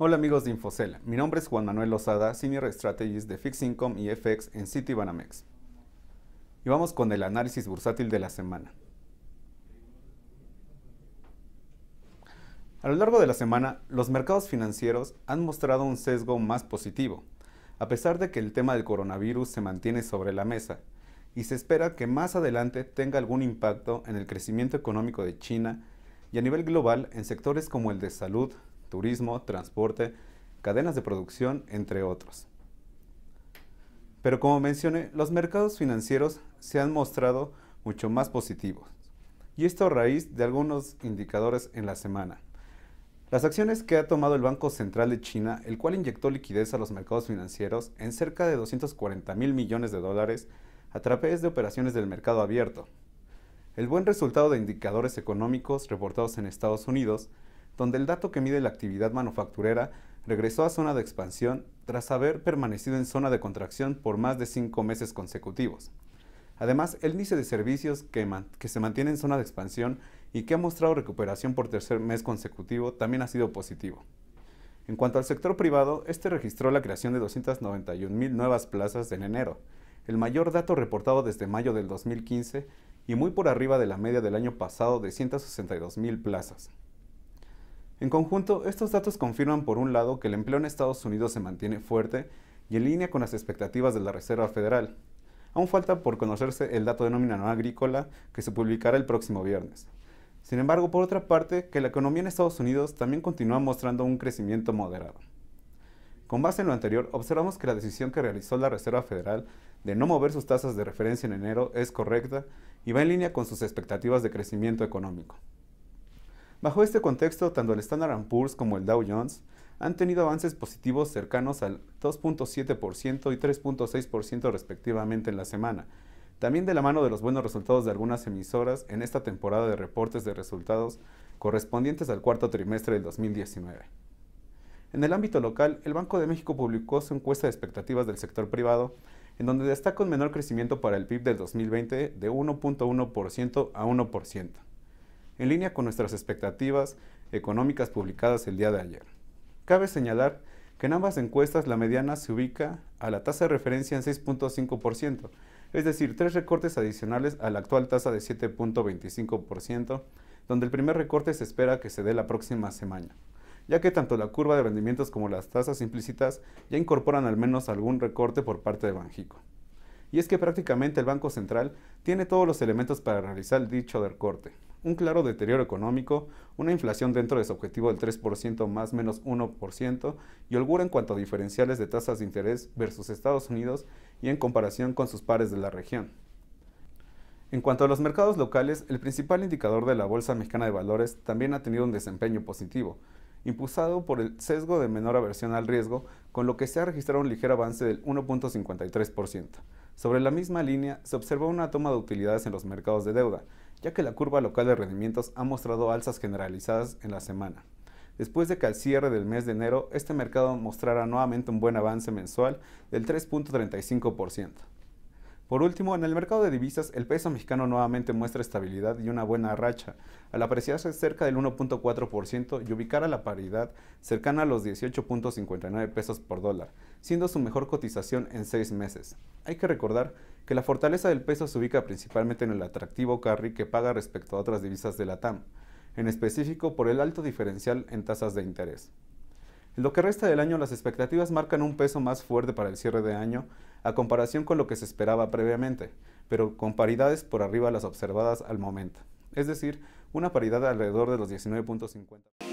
Hola amigos de Infocela, mi nombre es Juan Manuel Lozada, Senior Strategist de Fixed Income y FX en Citibanamex. Y vamos con el análisis bursátil de la semana. A lo largo de la semana, los mercados financieros han mostrado un sesgo más positivo, a pesar de que el tema del coronavirus se mantiene sobre la mesa y se espera que más adelante tenga algún impacto en el crecimiento económico de China y a nivel global en sectores como el de salud, turismo, transporte, cadenas de producción, entre otros. Pero como mencioné, los mercados financieros se han mostrado mucho más positivos, y esto a raíz de algunos indicadores en la semana. Las acciones que ha tomado el Banco Central de China, el cual inyectó liquidez a los mercados financieros en cerca de 240 mil millones de dólares a través de operaciones del mercado abierto. El buen resultado de indicadores económicos reportados en Estados Unidos donde el dato que mide la actividad manufacturera regresó a zona de expansión tras haber permanecido en zona de contracción por más de cinco meses consecutivos. Además, el índice de servicios que, que, se mantiene en zona de expansión y que ha mostrado recuperación por tercer mes consecutivo también ha sido positivo. En cuanto al sector privado, este registró la creación de 291.000 nuevas plazas en enero, el mayor dato reportado desde mayo del 2015 y muy por arriba de la media del año pasado de 162.000 plazas. En conjunto, estos datos confirman por un lado que el empleo en Estados Unidos se mantiene fuerte y en línea con las expectativas de la Reserva Federal. Aún falta por conocerse el dato de nómina no agrícola que se publicará el próximo viernes. Sin embargo, por otra parte, que la economía en Estados Unidos también continúa mostrando un crecimiento moderado. Con base en lo anterior, observamos que la decisión que realizó la Reserva Federal de no mover sus tasas de referencia en enero es correcta y va en línea con sus expectativas de crecimiento económico. Bajo este contexto, tanto el Standard Poor's como el Dow Jones han tenido avances positivos cercanos al 2.7% y 3.6% respectivamente en la semana, también de la mano de los buenos resultados de algunas emisoras en esta temporada de reportes de resultados correspondientes al cuarto trimestre del 2019. En el ámbito local, el Banco de México publicó su encuesta de expectativas del sector privado, en donde destaca un menor crecimiento para el PIB del 2020 de 1.1% a 1% en línea con nuestras expectativas económicas publicadas el día de ayer. Cabe señalar que en ambas encuestas la mediana se ubica a la tasa de referencia en 6.5%, es decir, tres recortes adicionales a la actual tasa de 7.25%, donde el primer recorte se espera que se dé la próxima semana, ya que tanto la curva de rendimientos como las tasas implícitas ya incorporan al menos algún recorte por parte de Banjico y es que prácticamente el Banco Central tiene todos los elementos para realizar dicho recorte. Un claro deterioro económico, una inflación dentro de su objetivo del 3% más menos 1% y holgura en cuanto a diferenciales de tasas de interés versus Estados Unidos y en comparación con sus pares de la región. En cuanto a los mercados locales, el principal indicador de la Bolsa Mexicana de Valores también ha tenido un desempeño positivo, impulsado por el sesgo de menor aversión al riesgo, con lo que se ha registrado un ligero avance del 1.53%. Sobre la misma línea, se observó una toma de utilidades en los mercados de deuda, ya que la curva local de rendimientos ha mostrado alzas generalizadas en la semana. Después de que al cierre del mes de enero este mercado mostrara nuevamente un buen avance mensual del 3.35%. Por último, en el mercado de divisas, el peso mexicano nuevamente muestra estabilidad y una buena racha, al apreciarse cerca del 1.4% y ubicar a la paridad cercana a los 18.59 pesos por dólar, siendo su mejor cotización en 6 meses. Hay que recordar que la fortaleza del peso se ubica principalmente en el atractivo carry que paga respecto a otras divisas de la TAM, en específico por el alto diferencial en tasas de interés lo que resta del año, las expectativas marcan un peso más fuerte para el cierre de año a comparación con lo que se esperaba previamente, pero con paridades por arriba las observadas al momento, es decir, una paridad alrededor de los 19.50.